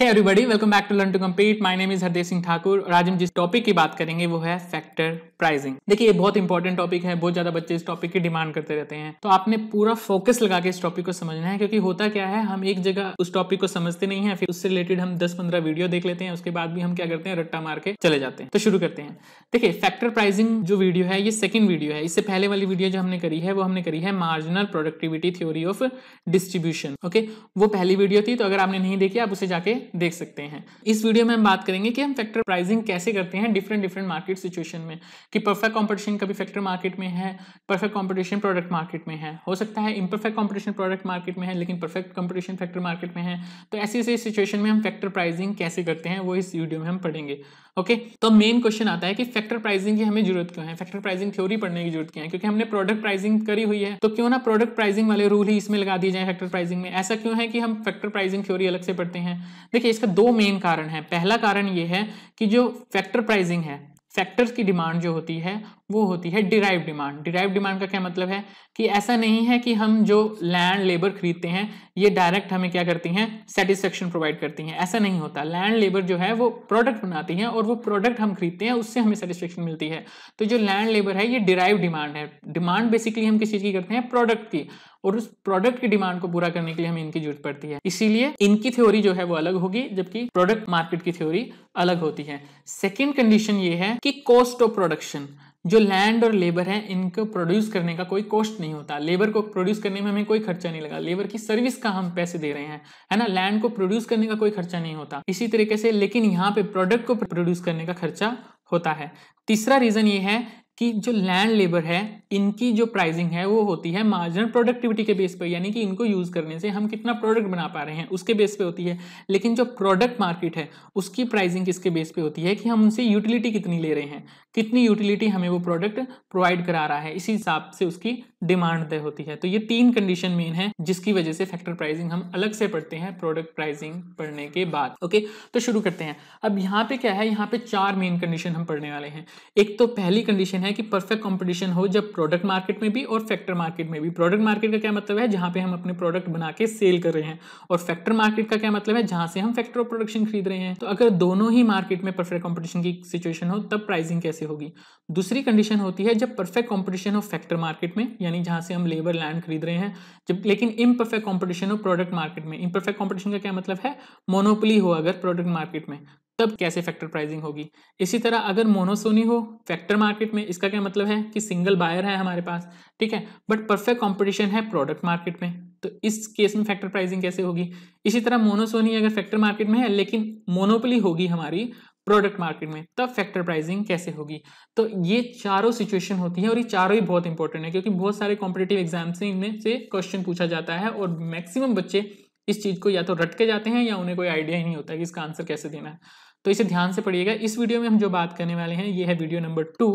है everybody, welcome back to learn to compete my name is Hardev Singh Thakur और आज हम जिस टॉपिक की बात करेंगे वो है फैक्टर प्राइसिंग देखिए ये बहुत इंपॉर्टेंट टॉपिक है बहुत ज्यादा बच्चे इस टॉपिक की डिमांड करते रहते हैं तो आपने पूरा फोकस लगा के इस टॉपिक को समझना है क्योंकि होता क्या है हम एक जगह उस टॉपिक को समझते नहीं है फिर उससे रिलेटेड हम दस पंद्रह वीडियो देख लेते हैं उसके बाद भी हम क्या करते हैं रट्टा मार के चले जाते हैं तो शुरू करते हैं देखिए फैक्टर प्राइसिंग जो वीडियो है ये सेकंड वीडियो है इससे पहले वाली वीडियो जो हमने करी है वो हमने करी है marginal productivity theory of distribution okay वो पहली वीडियो थी तो अगर आपने नहीं देखी आप उसे जाके देख सकते हैं इस वीडियो में हम बात करेंगे कि हम फैक्टर प्राइसिंग कैसे करते हैं डिफरेंट डिफरेंट मार्केट सिचुएशन में कि परफेक्ट कंपटीशन कभी फैक्टर मार्केट में है परफेक्ट कंपटीशन प्रोडक्ट मार्केट में है हो सकता है इम्परफेक्ट कॉम्पिटिशन प्रोडक्ट मार्केट में है लेकिन परफेक्ट कॉम्पिटिशन फैक्टर मार्केट में है तो ऐसी ऐसी सिचुएशन में हम फैक्टर प्राइजिंग कैसे करते हैं वो इस वीडियो में हम पढ़ेंगे ओके तो मेन क्वेश्चन आता है कि फैक्टर प्राइसिंग की हमें जरूरत क्यों है फैक्टर प्राइसिंग थ्योरी पढ़ने की जरूरत क्यों है क्योंकि हमने प्रोडक्ट प्राइसिंग करी हुई है तो क्यों ना प्रोडक्ट प्राइसिंग वाले रूल ही इसमें लगा दिए जाए फैक्टर प्राइसिंग में ऐसा क्यों है कि हम फैक्टर प्राइसिंग थ्योरी अलग से पढ़ते हैं देखिए इसका दो मेन कारण है पहला कारण ये है कि जो फैक्टर प्राइसिंग है सेक्टर्स की डिमांड जो होती है वो होती है डिराइव डिमांड डिराइव डिमांड का क्या मतलब है कि ऐसा नहीं है कि हम जो लैंड लेबर खरीदते हैं ये डायरेक्ट हमें क्या करती हैं सेटिस्फेक्शन प्रोवाइड करती हैं ऐसा नहीं होता लैंड लेबर जो है वो प्रोडक्ट बनाती हैं और वो प्रोडक्ट हम खरीदते हैं उससे हमें सेटिस्फेक्शन मिलती है तो जो लैंड लेबर है ये डिराइव डिमांड है डिमांड बेसिकली हम किस चीज़ की करते हैं प्रोडक्ट की और उस प्रोडक्ट की डिमांड को पूरा करने के लिए हमें इनकी जरूरत पड़ती है इसीलिए इनकी थ्योरी जो है वो अलग होगी जबकि प्रोडक्ट मार्केट की थ्योरी अलग होती है सेकेंड कंडीशन ये है कि कॉस्ट ऑफ प्रोडक्शन जो लैंड और लेबर है इनको प्रोड्यूस करने का कोई कॉस्ट नहीं होता लेबर को प्रोड्यूस करने में हमें कोई खर्चा नहीं लगा लेबर की सर्विस का हम पैसे दे रहे हैं है ना लैंड को प्रोड्यूस करने का कोई खर्चा नहीं होता इसी तरीके से लेकिन यहाँ पे प्रोडक्ट को प्रोड्यूस करने का खर्चा होता है तीसरा रीजन ये है कि जो लैंड लेबर है इनकी जो प्राइसिंग है वो होती है मार्जिनल प्रोडक्टिविटी के बेस पर यानी कि इनको यूज़ करने से हम कितना प्रोडक्ट बना पा रहे हैं उसके बेस पे होती है लेकिन जो प्रोडक्ट मार्केट है उसकी प्राइसिंग किसके बेस पे होती है कि हम उनसे यूटिलिटी कितनी ले रहे हैं कितनी यूटिलिटी हमें वो प्रोडक्ट प्रोवाइड करा रहा है इसी हिसाब से उसकी डिमांड तय होती है तो ये तीन कंडीशन मेन है जिसकी वजह से फैक्टर प्राइसिंग हम अलग से पढ़ते हैं प्रोडक्ट प्राइसिंग पढ़ने के बाद ओके तो शुरू करते हैं अब यहाँ पे क्या है यहाँ पे चार मेन कंडीशन हम पढ़ने वाले हैं एक तो पहली कंडीशन है कि परफेक्ट कॉम्पिटिशन हो जब प्रोडक्ट मार्केट में भी और फैक्टर मार्केट में भी प्रोडक्ट मार्केट का क्या मतलब है जहाँ पे हम अपने प्रोडक्ट बना के सेल कर रहे हैं और फैक्टर मार्केट का क्या मतलब है जहाँ से हम फैक्टर ऑफ प्रोडक्शन खरीद रहे हैं तो अगर दोनों ही मार्केट में परफेक्ट कॉम्पिटिशन की सिचुएशन हो तब प्राइसिंग कैसे होगी दूसरी कंडीशन होती है जब परफेक्ट कॉम्पिटिशन हो फैक्टर मार्केट में यानी जहाँ से हम लेबर लैंड खरीद रहे हैं जब लेकिन इम्परफेक्ट कॉम्पिटिशन हो प्रोडक्ट मार्केट में इम्परफेक्ट कॉम्पिटिशन का क्या मतलब है मोनोपली हो अगर प्रोडक्ट मार्केट में तब कैसे फैक्टर प्राइसिंग होगी इसी तरह अगर मोनोसोनी हो फैक्टर मार्केट में इसका क्या मतलब है कि सिंगल बायर है हमारे पास ठीक है बट परफेक्ट कंपटीशन है प्रोडक्ट मार्केट में तो इस केस में फैक्टर प्राइसिंग कैसे होगी इसी तरह मोनोसोनी अगर फैक्टर मार्केट में है लेकिन मोनोपली होगी हमारी प्रोडक्ट मार्केट में तब फैक्टर प्राइसिंग कैसे होगी तो ये चारों सिचुएशन होती है और ये चारों ही बहुत इंपॉर्टेंट है क्योंकि बहुत सारे कॉम्पिटेटिव एग्जाम से इनमें से क्वेश्चन पूछा जाता है और मैक्सिमम बच्चे इस चीज़ को या तो रट के जाते हैं या उन्हें कोई आइडिया ही नहीं होता कि इसका आंसर कैसे देना है तो इसे ध्यान से पढ़िएगा इस वीडियो में हम जो बात करने वाले हैं ये है वीडियो नंबर टू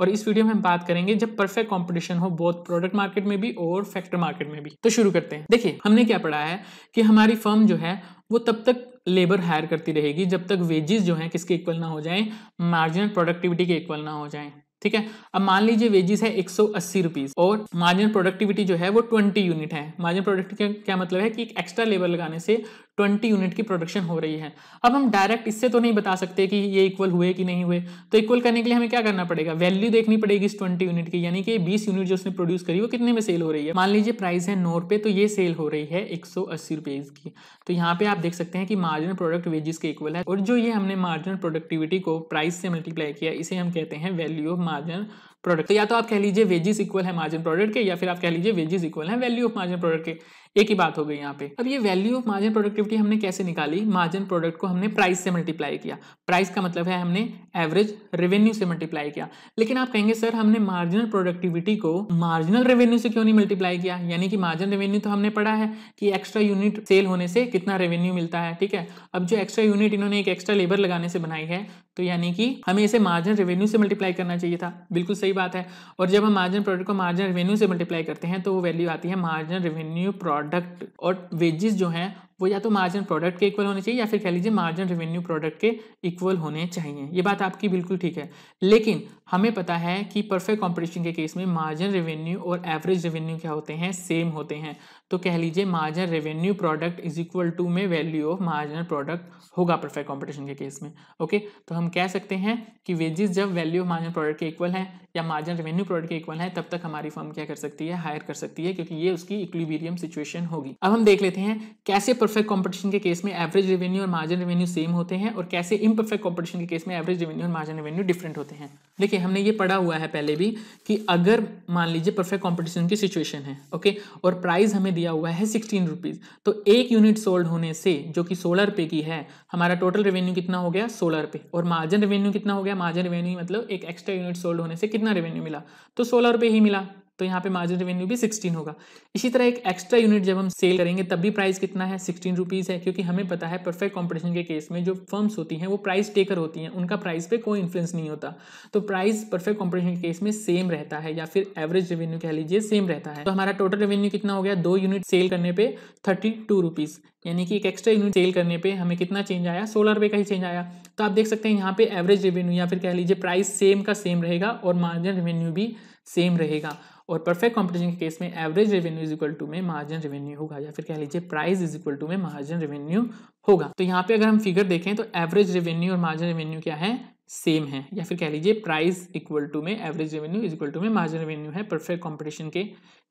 और इस वीडियो में हम बात करेंगे जब परफेक्ट कंपटीशन हो बोथ प्रोडक्ट मार्केट में भी और फैक्टर मार्केट में भी तो शुरू करते हैं देखिए हमने क्या पढ़ा है कि हमारी फर्म जो है वो तब तक लेबर हायर करती रहेगी जब तक वेजेस जो हैं किसके इक्वल ना हो जाएं मार्जिनल प्रोडक्टिविटी के इक्वल ना हो जाएं ठीक है अब मान लीजिए वेजिस है एक सौ अस्सी रुपीज और मार्जिन प्रोडक्टिविटी जो है वो ट्वेंटी यूनिट है मार्जिन प्रोडक्टिविटी क्या, क्या मतलब है कि एक एक्स्ट्रा लेबर लगाने से ट्वेंटी यूनिट की प्रोडक्शन हो रही है अब हम डायरेक्ट इससे तो नहीं बता सकते कि ये इक्वल हुए कि नहीं हुए तो इक्वल करने के लिए हमें क्या करना पड़ेगा वैल्यू देखनी पड़ेगी इस ट्वेंटी यूनिट की यानी कि बीस यूनिट जो उसने प्रोड्यूस करी वो कितने में सेल हो रही है मान लीजिए प्राइस है नौ रुपये तो ये सेल हो रही है एक सौ अस्सी की तो यहाँ पे आप देख सकते हैं कि मार्जिनल प्रोडक्ट वेजिस के इक्वल है और जो ये हमने मार्जिनल प्रोडक्टिविटी को प्राइस से मल्टीप्लाई किया इसे हम कहते हैं वैल्यू ऑफ मार्जिनल प्रोडक्ट तो या तो आप कह लीजिए वेजिस इक्वल है मार्जिन प्रोडक्ट के या फिर आप कह लीजिए वेजिस इक्वल है वैल्यू ऑफ मार्जिन प्रोडक्ट के एक ही बात हो गई यहाँ पे अब ये वैल्यू ऑफ मार्जिन प्रोडक्टिविटी हमने कैसे निकाली मार्जिन प्रोडक्ट को हमने प्राइस से मल्टीप्लाई किया प्राइस का मतलब है हमने एवरेज रेवेन्यू से मल्टीप्लाई किया लेकिन आप कहेंगे सर हमने मार्जिनल प्रोडक्टिविटी को मार्जिनल रेवेन्यू से क्यों नहीं मल्टीप्लाई किया यानी कि मार्जिन रेवेन्यू तो हमने पढ़ा है कि एक्स्ट्रा यूनिट सेल होने से कितना रेवेन्यू मिलता है ठीक है अब जो एक्स्ट्रा यूनिट इन्होंने एक एक्स्ट्रा लेबर लगाने से बनाई है तो यानी कि हमें इसे मार्जिन रेवेन्यू से मल्टीप्लाई करना चाहिए था बिल्कुल सही बात है और जब हम मार्जिन प्रोडक्ट को मार्जिन रेवेन्यू से मल्टीप्लाई करते हैं तो वो वैल्यू आती है मार्जिन रेवेन्यू प्रोडक्ट प्रोडक्ट और वेजेस जो हैं वो या तो मार्जिन प्रोडक्ट के इक्वल होने चाहिए या फिर कह लीजिए मार्जिन रेवेन्यू प्रोडक्ट के इक्वल होने चाहिए ये बात आपकी बिल्कुल ठीक है लेकिन हमें पता है कि परफेक्ट कॉम्पिटिशन के केस में मार्जिन रेवेन्यू और एवरेज रेवेन्यू क्या होते हैं सेम होते हैं तो कह लीजिए margin revenue product is equal to में वैल्यू ऑफ मार्जिन प्रोडक्ट होगा परफेक्ट कॉम्पिटिशन के केस में ओके तो हम कह सकते हैं कि वेजेस जब वैल्यू ऑफ मार्जिन प्रोडक्ट के इक्वल है या मार्जिन रेवेन्यू प्रोडक्ट के इक्वल है तब तक हमारी फर्म क्या कर सकती है हायर कर सकती है क्योंकि ये उसकी इक्विबीरियम सिचुएशन होगी अब हम देख लेते हैं कैसे परफेक्ट कॉम्पिटिशन के केस में एवरेज रेवेन्यू और मार्जिन रेवेन्यू सेम होते हैं और कैसे इम्परफेक्ट कॉम्पिटिशन के केस में एवरेज रेवेन्यू और मार्जिन रेवेन्यू डिफरेंट होते हैं देखिए हमने ये पढ़ा हुआ है पहले भी कि अगर मान लीजिए परफेक्ट कॉम्पिटिशन की सिचुएशन है ओके और प्राइस हमें दिया हुआ है सिक्सटीन रुपीज़ तो एक यूनिट सोल्ड होने से जो कि सोलह रुपये की है हमारा टोटल रेवेन्यू कितना हो गया सोलह रुपये और मार्जिन रेवेन्यू कितना हो गया मार्जिन रेवेन्यू मतलब एक एक्स्ट्रा यूनिट सोल्ड होने से कितना रेवेन्यू मिला तो सोलह रुपये ही मिला तो यहाँ पे मार्जिन रेवेन्यू भी सिक्सटीन होगा इसी तरह एक एक्स्ट्रा यूनिट जब हम सेल करेंगे तब भी प्राइस कितना है सिक्सटीन रुपीज़ है क्योंकि हमें पता है परफेक्ट कॉम्पिटिशन के केस में जो फर्म्स होती हैं वो प्राइस टेकर होती हैं उनका प्राइस पे कोई इन्फ्लुएंस नहीं होता तो प्राइस परफेक्ट कॉम्पिटिशन के केस में सेम रहता है या फिर एवरेज रेवेन्यू कह लीजिए सेम रहता है तो हमारा टोटल रेवेन्यू कितना हो गया दो यूनिट सेल करने पर थर्टी टू रुपीज़ यानी कि एक एक्स्ट्रा यूनिट सेल करने पे हमें कितना चेंज आया सोलह रुपये का ही चेंज आया तो आप देख सकते हैं यहाँ पे एवरेज रेवेन्यू या फिर कह लीजिए प्राइस सेम का सेम रहेगा और मार्जिन रेवेन्यू भी सेम रहेगा और परफेक्ट कॉम्पिटिशन के केस में average revenue is equal to में मार्जिन रेवेन्यू होगा या फिर कह लीजिए प्राइस इज इक्वल टू में मार्जिन रेवेन्यू होगा तो यहाँ पे अगर हम फिगर देखें तो एवरेज रेवेन्यू और मार्जिन रेवेन्यू क्या है सेम है या फिर कह लीजिए प्राइस इक्वल टू में average revenue is equal to में मार्जिन रेवेन्यू है परफेक्ट कॉम्पिटिशन के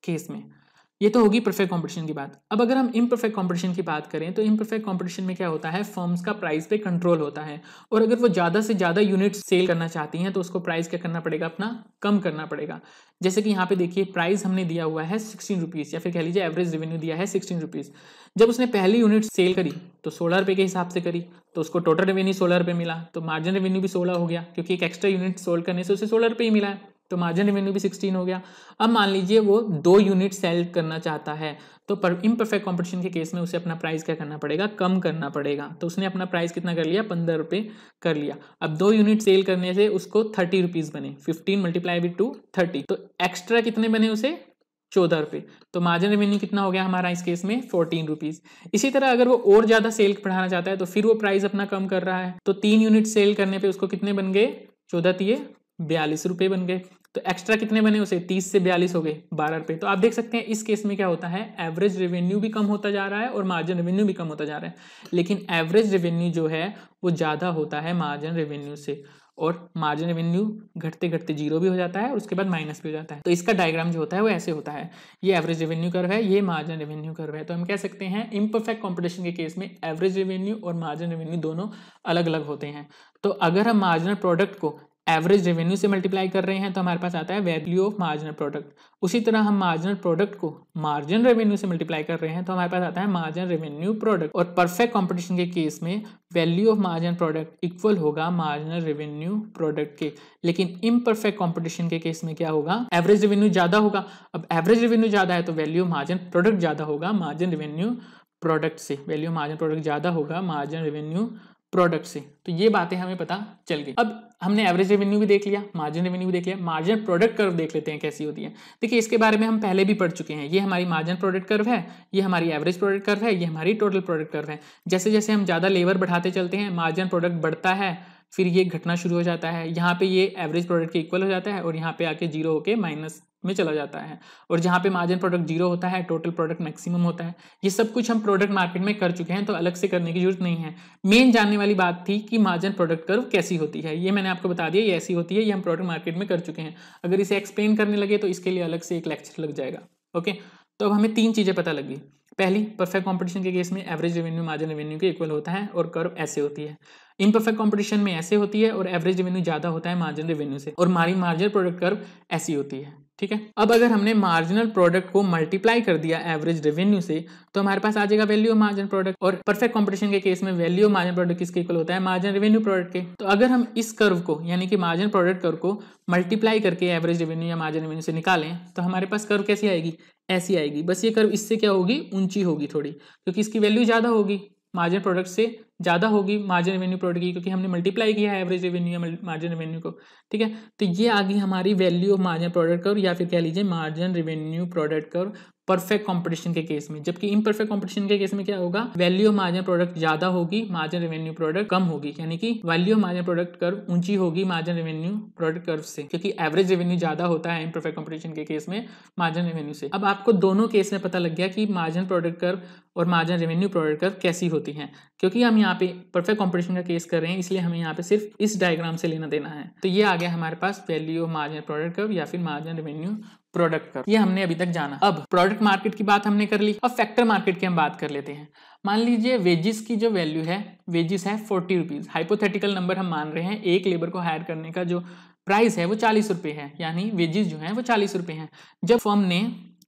केस में ये तो होगी परफेक्ट कंपटीशन की बात अब अगर हम इम्परफेक्ट कंपटीशन की बात करें तो इम्परफेक्ट कंपटीशन में क्या होता है फर्म्स का प्राइस पे कंट्रोल होता है और अगर वो ज़्यादा से ज़्यादा यूनिट सेल करना चाहती हैं तो उसको प्राइस क्या करना पड़ेगा अपना कम करना पड़ेगा जैसे कि यहाँ पे देखिए प्राइस हमने दिया हुआ है सिक्सटीन रुपीज़ या फिर कह लीजिए एवरेज रेवेन्यू दिया है सिक्सटीन रुपीज़ जब उसने पहली यूनिट सेल करी तो सोलह रुपये के हिसाब से करी तो उसको टोटल रेवेन्यू सोलह रुपये मिला तो मार्जिन रेवेन्यू भी सोलह हो गया क्योंकि एक एक्स्ट्रा यूनिट सोल्ड करने से उसे सोलह रुपये ही मिला है तो मार्जिन रेवेन्यू भी सिक्सटीन हो गया अब मान लीजिए वो दो यूनिट सेल करना चाहता है तो पर इम्परफेक्ट कॉम्पिटिशन के केस में उसे अपना प्राइस क्या करना पड़ेगा कम करना पड़ेगा तो उसने अपना प्राइस कितना कर लिया पंद्रह रुपये कर लिया अब दो यूनिट सेल करने से उसको थर्टी रुपीज़ बने फिफ्टीन मल्टीप्लाई भी टू थर्टी तो एक्स्ट्रा कितने बने उसे चौदह रुपये तो मार्जिन रेवेन्यू कितना हो गया हमारा इस केस में फोर्टीन रुपीज़ इसी तरह अगर वो और ज़्यादा सेल बढ़ाना चाहता है तो फिर वो प्राइस अपना कम कर रहा है तो तीन यूनिट सेल करने पर उसको कितने बन गए चौदह तीय बयालीस रुपये बन गए तो एक्स्ट्रा कितने बने उसे तीस से बयालीस हो गए बारह रुपए तो आप देख सकते हैं इस केस में क्या होता है एवरेज रेवेन्यू भी कम होता जा रहा है और मार्जिन रेवेन्यू भी कम होता जा रहा है लेकिन एवरेज रेवेन्यू जो है वो ज़्यादा होता है मार्जिन रेवेन्यू से और मार्जिन रेवेन्यू घटते घटते जीरो भी हो जाता है और उसके बाद माइनस भी हो जाता है तो इसका डायग्राम जो होता है वो ऐसे होता है ये एवरेज रेवेन्यू कर्व है ये मार्जिन रेवेन्यू कर्व है तो हम कह सकते हैं इम्परफेक्ट कंपटीशन के केस में एवरेज रेवेन्यू और मार्जिन रेवेन्यू दोनों अलग अलग होते हैं तो अगर हम मार्जिनल प्रोडक्ट को एवरेज रेवेन्यू से मल्टीप्लाई कर रहे हैं तो हमारे पास आता है वैल्यू ऑफ मार्जिनल प्रोडक्ट उसी तरह हम मार्जिनल प्रोडक्ट को मार्जिन रेवेन्यू से मल्टीप्लाई कर रहे हैं तो हमारे पास आता है मार्जिन रेवेन्यू प्रोडक्ट और परफेक्ट कंपटीशन के केस में value of margin product equal होगा मार्जिनल रेवेन्यू प्रोडक्ट के लेकिन इम्परफेक्ट कॉम्पिटिशन के केस में क्या होगा एवरेज रेवेन्यू ज़्यादा होगा अब एवरेज रेवेन्यू ज़्यादा है तो वैल्यू मार्जिन प्रोडक्ट ज़्यादा होगा मार्जिन रेवेन्यू प्रोडक्ट से वैल्यू मार्जिन प्रोडक्ट ज़्यादा होगा मार्जिन रेवेन्यू प्रोडक्ट से तो ये बातें हमें पता चल गई अब हमने एवरेज रेवेन्यू भी देख लिया मार्जिन रेवेन्यू भी देख लिया मार्जिन प्रोडक्ट कर्व देख लेते हैं कैसी होती है देखिए इसके बारे में हम पहले भी पढ़ चुके हैं ये हमारी मार्जिन प्रोडक्ट कर्व है ये हमारी एवरेज प्रोडक्ट कर्व है ये हमारी टोटल प्रोडक्ट कर्व है जैसे जैसे हम ज़्यादा लेबर बढ़ाते चलते हैं मार्जिन प्रोडक्ट बढ़ता है फिर ये घटना शुरू हो जाता है यहाँ पे ये एवरेज प्रोडक्ट के इक्वल हो जाता है और यहाँ पे आके जीरो होके माइनस में चला जाता है और जहाँ पे मार्जिन प्रोडक्ट जीरो होता है टोटल प्रोडक्ट मैक्सिमम होता है ये सब कुछ हम प्रोडक्ट मार्केट में कर चुके हैं तो अलग से करने की जरूरत नहीं है मेन जानने वाली बात थी कि मार्जिन प्रोडक्ट कर्व कैसी होती है ये मैंने आपको बता दिया ये ऐसी होती है ये हम प्रोडक्ट मार्केट में कर चुके हैं अगर इसे एक्सप्लेन करने लगे तो इसके लिए अलग से एक लेक्चर लग जाएगा ओके तो अब हमें तीन चीज़ें पता लगी पहली परफेक्ट कॉम्पिटिशन के केस में एवरेज रेवेन्यू मार्जिन रेवेन्यू के इक्वल होता है और कर्व ऐसे होती है इन परफेक्ट कॉम्पिटिशन में ऐसे होती है और एवरेज रेवेन्यू ज़्यादा होता है मार्जिन रेवेन्यू से और मारी मार्जिन प्रोडक्ट कर्व ऐसी होती है ठीक है अब अगर हमने मार्जिनल प्रोडक्ट को मल्टीप्लाई कर दिया एवरेज रेवेन्यू से तो हमारे पास आ जाएगा वैल्यू मार्जिन प्रोडक्ट और परफेक्ट कंपटीशन के केस में वैल्यू मार्जिन प्रोडक्ट किसके इक्वल होता है मार्जिन रेवेन्यू प्रोडक्ट के तो अगर हम इस कर्व को यानी कि मार्जिन प्रोडक्ट कर्व को मल्टीप्लाई करके एवरेज रेवेन्यू या मार्जिन रेवेन्यू से निकालें तो हमारे पास कर्व कैसी आएगी ऐसी आएगी बस ये कर्व इससे क्या होगी ऊंची होगी थोड़ी क्योंकि इसकी वैल्यू ज़्यादा होगी मार्जिन प्रोडक्ट से ज़्यादा होगी मार्जिन रेवेन्यू प्रोडक्ट की क्योंकि हमने मल्टीप्लाई किया है एवरेज रेवेन्यू या मार्जिन रेवेन्यू को ठीक है तो ये आ गई हमारी वैल्यू ऑफ मार्जिन प्रोडक्ट कर या फिर कह लीजिए मार्जिन रेवेन्यू प्रोडक्ट कर परफेक्ट कंपटीशन के केस में जबकि इम्परफेक्ट कंपटीशन के केस में क्या होगा वैल्यू ऑफ मार्जिन प्रोडक्ट ज्यादा होगी मार्जिन रेवेन्यू प्रोडक्ट कम होगी यानी कि वैल्यू ऑफ मार्जिन प्रोडक्ट कर ऊंची होगी मार्जिन रेवेन्यू प्रोडक्ट कर्व से क्योंकि एवरेज रेवेन्यू ज्यादा होता है इम्परफेक्ट कॉम्पिटिशन के केस में मार्जिन रेवेन्यू से अब आपको दोनों केस में पता लग गया कि मार्जिन प्रोडक्ट कर और मार्जिन रेवेन्यू प्रोडक्ट कर कैसी होती है क्योंकि हम यहाँ पे परफेक्ट कॉम्पिटिशन का केस कर रहे हैं इसलिए हमें यहाँ पे सिर्फ इस डायग्राम से लेना देना है तो ये आ गया हमारे पास वैल्यू मार्जिन प्रोडक्ट कर्व या फिर मार्जिन रेवेन्यू प्रोडक्ट कर्व ये हमने अभी तक जाना अब प्रोडक्ट मार्केट की बात हमने कर ली अब फैक्टर मार्केट की हम बात कर लेते हैं मान लीजिए वेजिस की जो वैल्यू है वेजिस है फोर्टी रुपीज़ हाइपोथेटिकल नंबर हम मान रहे हैं एक लेबर को हायर करने का जो प्राइस है वो चालीस रुपए है यानी वेजिस जो है वो चालीस रुपए है जब फर्म ने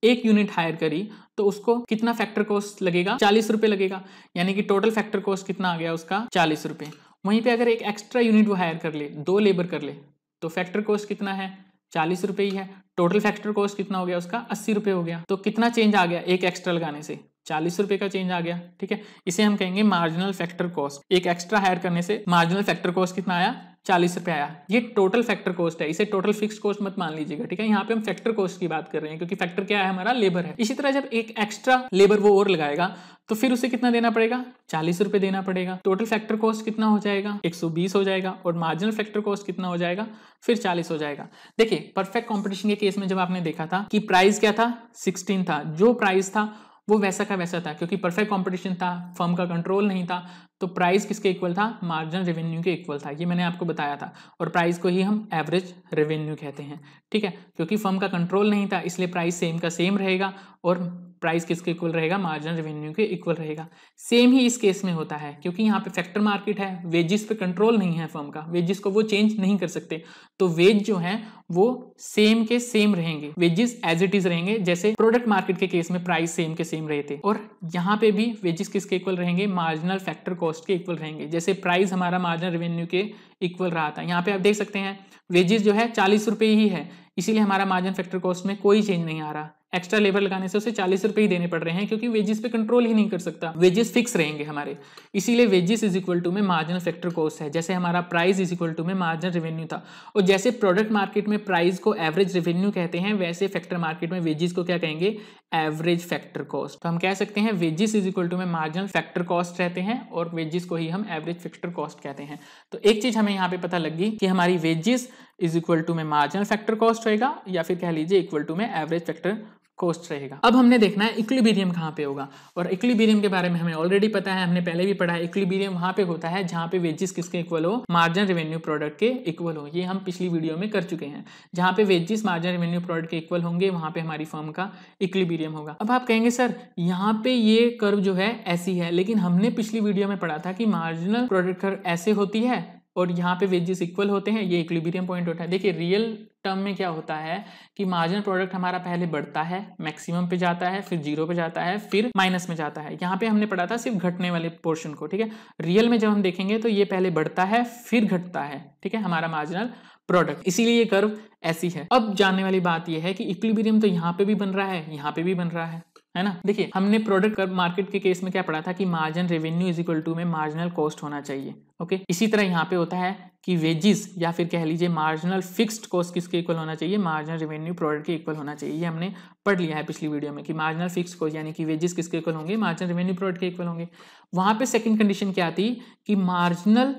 एक यूनिट हायर करी तो उसको कितना फैक्टर कॉस्ट लगेगा चालीस रुपए लगेगा यानी कि टोटल फैक्टर कॉस्ट कितना आ गया उसका चालीस रुपए वहीं पे अगर एक एक्स्ट्रा यूनिट वो हायर कर ले दो लेबर कर ले तो फैक्टर कॉस्ट कितना है चालीस रुपए ही है टोटल फैक्टर कॉस्ट कितना हो गया उसका अस्सी रुपए हो गया तो कितना चेंज आ गया एक एक्स्ट्रा लगाने से चालीस रुपए का चेंज आ गया ठीक है इसे हम कहेंगे मार्जिनल फैक्टर कॉस्ट एक एक्स्ट्रा हायर करने से मार्जिनल फैक्टर कॉस्ट कितना आया चालीस रुपये आया ये टोटल फैक्टर कॉस्ट है इसे टोटल फिक्स कॉस्ट मत मान लीजिएगा ठीक है यहाँ पे हम फैक्टर कॉस्ट की बात कर रहे हैं क्योंकि फैक्टर क्या है हमारा लेबर है इसी तरह जब एक एक्स्ट्रा लेबर वो और लगाएगा तो फिर उसे कितना देना पड़ेगा चालीस रुपए देना पड़ेगा टोटल फैक्टर कॉस्ट कितना हो जाएगा 120 हो जाएगा और मार्जिनल फैक्टर कॉस्ट कितना हो जाएगा फिर 40 हो जाएगा देखिए परफेक्ट कंपटीशन के केस में जब आपने देखा था कि प्राइस क्या था 16 था जो प्राइस था वो वैसा का वैसा था क्योंकि परफेक्ट कंपटीशन था फर्म का कंट्रोल नहीं था तो प्राइस किसके इक्वल था मार्जिन रेवेन्यू के इक्वल था ये मैंने आपको बताया था और प्राइस को ही हम एवरेज रेवेन्यू कहते हैं ठीक है क्योंकि फर्म का कंट्रोल नहीं था इसलिए प्राइस सेम का सेम रहेगा और प्राइस किसके इक्वल रहेगा मार्जिनल रेवेन्यू के इक्वल रहेगा सेम ही इस केस में होता है क्योंकि यहाँ पे फैक्टर मार्केट है वेजिस पे कंट्रोल नहीं है फर्म का वेजिस को वो चेंज नहीं कर सकते तो वेज जो है वो सेम के सेम रहेंगे वेजिस एज इट इज रहेंगे जैसे प्रोडक्ट मार्केट के केस में प्राइस सेम के सेम रहे थे और यहाँ पे भी वेजिस किसके इक्वल रहेंगे मार्जिनल फैक्टर कॉस्ट के इक्वल रहेंगे जैसे प्राइस हमारा मार्जिनल रेवेन्यू के इक्वल रहा था यहाँ पे आप देख सकते हैं वेजेस जो है चालीस रुपये ही है इसीलिए हमारा मार्जिन फैक्टर कॉस्ट में कोई चेंज नहीं आ रहा एक्स्ट्रा लेबर लगाने से उसे चालीस रुपये ही देने पड़ रहे हैं क्योंकि वेजेस पे कंट्रोल ही नहीं कर सकता वेजेस फिक्स रहेंगे हमारे इसीलिए वेजेस इज इक्वल टू में मार्जिन फैक्टर कॉस्ट है जैसे हमारा प्राइस इज इक्वल टू में मार्जिन रेवेन्यू था और जैसे प्रोडक्ट मार्केट में प्राइस को एवरेज रेवेन्यू कहते हैं वैसे फैक्टर मार्केट में वेजेस को क्या कहेंगे एवरेज फैक्टर कॉस्ट तो हम कह सकते हैं वेजिस इज इक्वल टू में मार्जिनल फैक्टर कॉस्ट रहते हैं और वेजिस को ही हम एवरेज फैक्टर कॉस्ट कहते हैं तो एक चीज हमें यहाँ पे पता लगी कि हमारी वेजिस इज इक्वल टू में मार्जिनल फैक्टर कॉस्ट होएगा या फिर कह लीजिए इक्वल टू में एवरेज फैक्टर कोस्ट रहेगा अब हमने देखना है इक्लिबीरियम कहाँ पे होगा और इक्लिबीरियम के बारे में हमें ऑलरेडी पता है हमने पहले भी पढ़ा है इक्लिबीरियम वहाँ पे होता है जहाँ पे वेजिस किसके इक्वल हो मार्जिन रेवेन्यू प्रोडक्ट के इक्वल हो ये हम पिछली वीडियो में कर चुके हैं जहाँ पे वेजिस मार्जिन रेवेन्यू प्रोडक्ट के इक्वल होंगे वहां पे हमारी फर्म का इक्लिबीरियम होगा अब आप कहेंगे सर यहाँ पे ये कर्व जो है ऐसी है लेकिन हमने पिछली वीडियो में पढ़ा था कि मार्जिनल प्रोडक्ट कर्व ऐसे होती है और यहाँ पे वेजेस इक्वल होते हैं ये इक्विबीरियम पॉइंट होता है देखिए रियल टर्म में क्या होता है कि मार्जिन प्रोडक्ट हमारा पहले बढ़ता है मैक्सिमम पे जाता है फिर जीरो पे जाता है फिर माइनस में जाता है यहाँ पे हमने पढ़ा था सिर्फ घटने वाले पोर्शन को ठीक है रियल में जब हम देखेंगे तो ये पहले बढ़ता है फिर घटता है ठीक है हमारा मार्जिनल प्रोडक्ट इसीलिए ये कर्व ऐसी है अब जानने वाली बात यह है कि इक्विबीरियम तो यहाँ पे भी बन रहा है यहाँ पे भी बन रहा है है ना देखिए हमने प्रोडक्ट कर मार्केट के केस में क्या पढ़ा था कि margin revenue is equal to में मार्जिनल कॉस्ट होना चाहिए ओके इसी तरह यहाँ पे होता है कि वेजिस या फिर कह लीजिए मार्जिनल फिक्स्ड कॉस्ट किसके इक्वल होना चाहिए मार्जिनल रेवेन्यू प्रोडक्ट के इक्वल होना चाहिए ये हमने पढ़ लिया है पिछली वीडियो में कि मार्जिनल फिक्स्ड कॉस्ट यानी कि वेजेस किसके इक्वल होंगे मार्जिनल रेवेन्यू प्रोडक्ट के इक्वल होंगे वहाँ पे सेकंड कंडीशन क्या आती कि marginal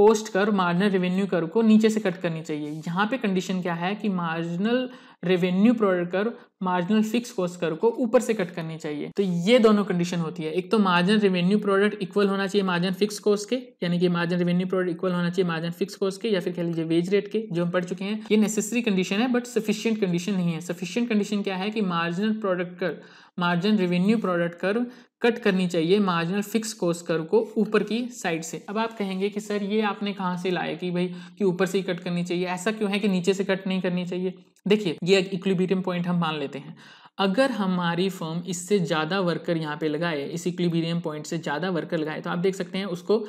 cost curve marginal revenue curve को नीचे से कट करनी चाहिए यहाँ पे कंडीशन क्या है कि marginal revenue product curve marginal fix cost curve को ऊपर से कट करनी चाहिए तो ये दोनों कंडीशन होती है एक तो मार्जिनल रेवेन्यू प्रोडक्ट इक्वल होना चाहिए मार्जिन फिक्स कोस्ट के यानी कि मार्जिन रेवेन्यू प्रोडक्ट इक्वल होना चाहिए मार्जिन फिक्स कोस्ट के या फिर कह लीजिए वेज रेट के जो हम पढ़ चुके हैं ये नेसेसरी कंडीशन है बट सफिशियंट कंडीशन नहीं है सफिशियंट कंडीशन क्या है कि marginal product curve margin revenue product curve cut करनी चाहिए मार्जिनल फिक्स कोस्ट कर्व को ऊपर की साइड से अब आप कहेंगे कि सर ये आपने कहाँ से लाया कि भाई कि ऊपर से ही कट करनी चाहिए ऐसा क्यों है कि नीचे से कट नहीं करनी चाहिए देखिए ये इक्विबीरियम पॉइंट हम मान लेते हैं अगर हमारी फर्म इससे ज़्यादा वर्कर यहाँ पे लगाए इस इक्विबीरियम पॉइंट से ज़्यादा वर्कर लगाए तो आप देख सकते हैं उसको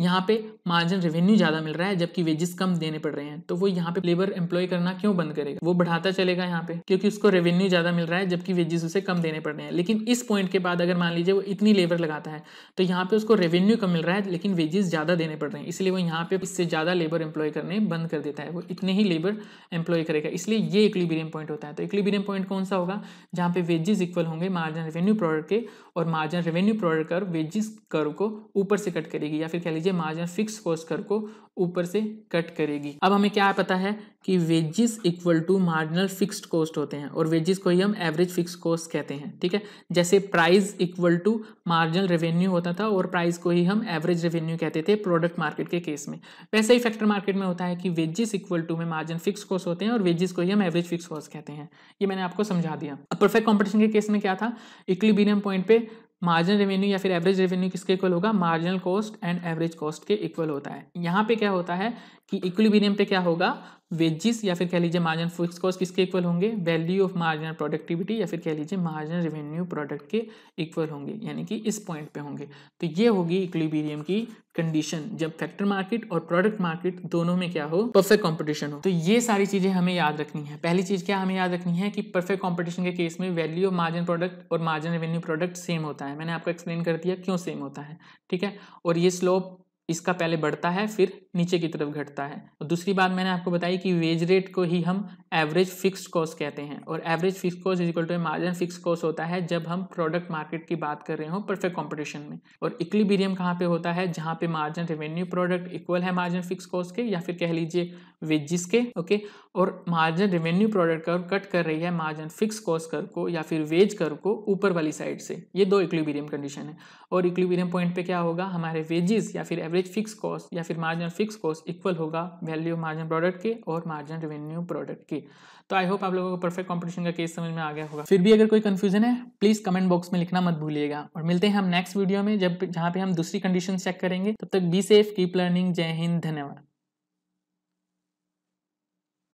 यहाँ पे मार्जिन रेवेन्यू ज़्यादा मिल रहा है जबकि वेजेस कम देने पड़ रहे हैं तो वो यहाँ पे लेबर एम्प्लॉय करना क्यों बंद करेगा वो बढ़ाता चलेगा यहाँ पे क्योंकि उसको रेवेन्यू ज़्यादा मिल रहा है जबकि वेजेस उसे कम देने पड़ रहे हैं लेकिन इस पॉइंट के बाद अगर मान लीजिए वो इतनी लेबर लगाता है तो यहाँ पे उसको रेवेन्यू कम मिल रहा है लेकिन वेजेस ज़्यादा देने पड़ रहे हैं इसलिए वो यहाँ पे इससे ज़्यादा लेबर एम्प्लॉय करने बंद कर देता है वो इतने ही लेबर एम्प्लॉय करेगा इसलिए ये इक्लिबीरियम पॉइंट होता है तो इक्लिबीरियम पॉइंट कौन सा होगा जहाँ पे वेजेस इक्वल होंगे मार्जिन रेवेन्यू प्रोडक्ट के और margin revenue product curve wages curve को ऊपर से कट करेगी या फिर कह लीजिए मार्जिन फिक्स कॉस्ट कर को ऊपर से कट करेगी अब हमें क्या पता है कि wages equal to marginal fixed cost होते हैं और वेजिस को ही हम एवरेज फिक्स कॉस्ट कहते हैं ठीक है जैसे price equal to marginal revenue होता था और प्राइस को ही हम एवरेज रेवेन्यू कहते थे प्रोडक्ट मार्केट के केस में वैसे ही फैक्टर मार्केट में होता है कि वेजिस इक्वल टू में मार्जिन फिक्स कॉस्ट होते हैं और वेजिस को ही हम एवरेज फिक्स कॉस्ट कहते हैं ये मैंने आपको समझा दिया अब परफेक्ट कॉम्पिटिशन के केस में क्या था इक्लिबीनियम पॉइंट पे मार्जिनल रेवेन्यू या फिर एवरेज रेवेन्यू किसके इक्वल होगा marginal cost and average cost के इक्वल होता है यहाँ पे क्या होता है कि इक्विलिब्रियम पे क्या होगा वेजिस या फिर कह लीजिए मार्जिन फिक्स कॉस्ट किसके इक्वल होंगे वैल्यू ऑफ मार्जिनल प्रोडक्टिविटी या फिर कह लीजिए मार्जिनल रेवेन्यू प्रोडक्ट के इक्वल होंगे यानी कि इस पॉइंट पे होंगे तो ये होगी इक्विलिब्रियम की कंडीशन जब फैक्टर मार्केट और प्रोडक्ट मार्केट दोनों में क्या हो परफेक्ट कॉम्पिटिशन हो तो ये सारी चीजें हमें याद रखनी है पहली चीज क्या हमें याद रखनी है कि परफेक्ट कॉम्पिटिशन के केस में वैल्यू ऑफ मार्जिन प्रोडक्ट और मार्जिन रेवेन्यू प्रोडक्ट सेम होता है मैंने आपको एक्सप्लेन कर दिया क्यों सेम होता है ठीक है और ये स्लोप इसका पहले बढ़ता है फिर नीचे की तरफ घटता है और दूसरी बात मैंने आपको बताई कि वेज रेट को ही हम एवरेज फिक्स्ड कॉस्ट कहते हैं और average fix cost is equal to margin fix cost होता है जब हम प्रोडक्ट मार्केट की बात कर रहे हो परफेक्ट कॉम्पिटिशन में और इक्लिबीरियम कहाँ पे होता है जहाँ पे मार्जिन रेवेन्यू प्रोडक्ट इक्वल है मार्जिन फिक्स कॉस्ट के या फिर कह लीजिए वेजिस के ओके और margin revenue product curve cut कर रही है मार्जिन फिक्स कॉस्ट कर को या फिर वेज कर को ऊपर वाली साइड से ये दो इक्लिबीरियम कंडीशन है और इक्लिबीरियम पॉइंट पे क्या होगा हमारे वेजिस या फिर एवरेज फिक्स कॉस्ट या फिर margin fix fix cost equal होगा वैल्यू मार्जिन प्रोडक्ट के और मार्जिन रेवेन्यू प्रोडक्ट के तो आई होप आप लोगों को परफेक्ट कॉम्पिटिशन का केस समझ में आ गया होगा फिर भी अगर कोई कंफ्यूजन है प्लीज कमेंट बॉक्स में लिखना मत भूलिएगा और मिलते हैं हम नेक्स्ट वीडियो में जब जहाँ पे हम दूसरी कंडीशन चेक करेंगे तब तक बी सेफ कीप लर्निंग जय हिंद धन्यवाद